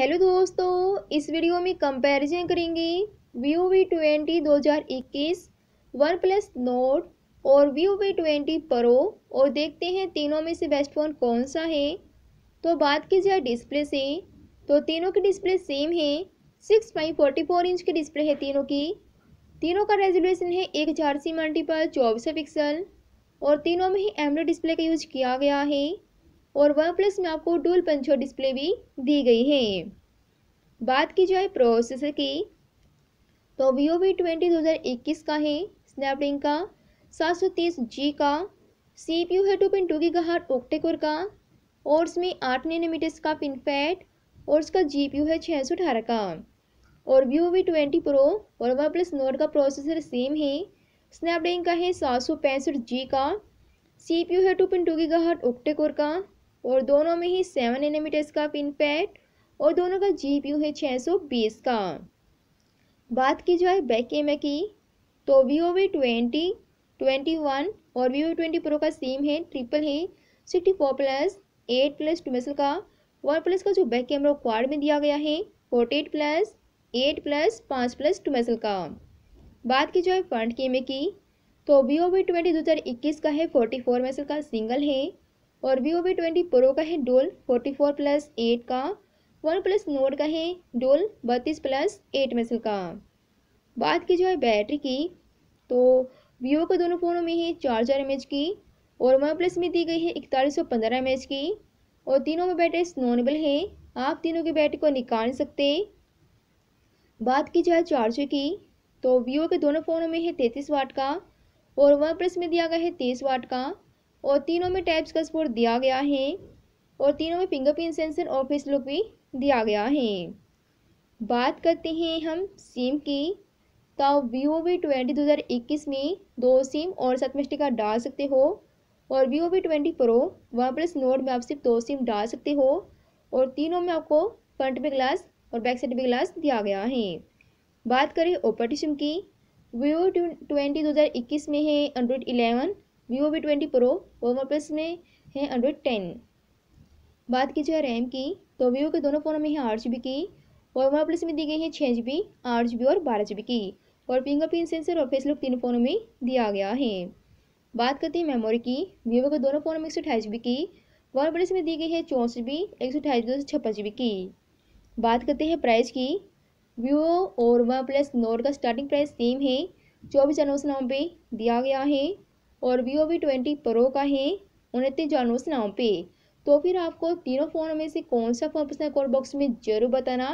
hello दोस्तों इस video में कंपैरिजन करेंगे वीओ वी ट्वेंटी दो हज़ार इक्कीस वन प्लस नोट और वीओ वी ट्वेंटी प्रो और देखते हैं तीनों में से बेस्ट फ़ोन कौन सा है तो बात की जाए डिस्प्ले से तो तीनों की डिस्प्ले सेम है six point forty four inch की डिस्प्ले है तीनों की तीनों का रेजोल्यूशन है एक हज़ार सी मल्टीपल चौबीस पिक्सल और तीनों में ही एमडो डिस्प्ले का यूज किया गया है और वन प्लस में आपको डुअल पंचो डिस्प्ले भी दी गई है बात की जाए प्रोसेसर की तो वीओ वी ट्वेंटी दो हज़ार इक्कीस का है स्नैपड्रैगन का सात सौ तीस जी का सी पी यू है टू पॉइंट टू की गहार ओक्टेकोर का और उसमें आठ नैनोमीटर्स का पिनफैट और उसका जी पी यू है छः सौ अठारह का और वीओ वी ट्वेंटी प्रो और वन प्लस नोट का प्रोसेसर सेम है स्नैपड्रैगन का है सात सौ पैंसठ जी का सी पी यू है टू पॉइंट टू की गहार ओक्टेकोर का और दोनों में ही सेवन एनमीटर्स का पिन पैड और दोनों का जी है बीस का बात की जाए बैक कैमरा की तो Vivo V twenty twenty one और वीवो ट्वेंटी प्रो का सीम है ट्रिपल है sixty four plus eight plus two मेसल का वन प्लस का जो बैक कैमरा क्वाड में दिया गया है forty eight plus eight plus पाँच प्लस टू मेसल का बात की जाए फ्रंट कैमरे की तो वीओ वी ट्वेंटी दो हज़ार इक्कीस का है फोर्टी फोर मेसल का सिंगल है और वीवो वी ट्वेंटी प्रो का है dual forty four plus eight का वन प्लस नोट का है डोल बत्तीस प्लस एट मेसल का बात की जो है बैटरी की तो वीवो के दोनों फ़ोनों में है चार हज़ार एम की और वन प्लस में दी गई है इकतालीस सौ पंद्रह एम की और तीनों में बैटरी स्नोनेबल है आप तीनों की बैटरी को निकाल सकते बात की जाए चार्जर की तो वीवो के दोनों फ़ोनों में है तैंतीस वाट का और वन प्लस में दिया गया है तीस वाट का और तीनों में टैब्स का सपोर्ट दिया गया है और तीनों में फिंगरप्रिंट सेंसर और फेस लुक भी दिया गया है बात करते हैं हम सिम की तो वीवो वी ट्वेंटी दो हज़ार इक्कीस में दो सिम और साथ में डाल सकते हो और Vivo V twenty pro OnePlus Nord में आप सिर्फ दो सिम डाल सकते हो और तीनों में आपको फ्रंट पे ग्लास और बैक साइड पे ग्लास दिया गया है बात करें ऑपरेटिव सिम की वीवो ट्वेंटी दो हज़ार इक्कीस में है Android eleven Vivo V twenty pro और हमारे प्लस में है एंड्रॉयड टेन बात की जाए रैम की तो वीवो के दोनों फ़ोनों में है आठ जी बी की और वन प्लस में दी गई है छः जी बी आठ जी बी और बारह जी बी की और फिंगरप्रिंट सेंसर और फेस तीनों फ़ोनों में दिया गया है बात करते हैं मेमोरी की वीवो के दोनों फ़ोनों में एक सौ अठाईस जी बी की वन प्लस में दी गई है चौंसठ जी बी एक सौ अठाईस दो सौ छप्पन जी बी की बात करते हैं प्राइस की वीवो और वन प्लस नोट का स्टार्टिंग प्राइस सेम है चौबीस हजार नौ सौ नब्बे दिया गया है और वीवो वी ट्वेंटी प्रो का है उनतीस जानवर से नाव पे तो फिर आपको तीनों फ़ोन में से कौन सा फ़ोन पसंद है कॉल बॉक्स में ज़रूर बताना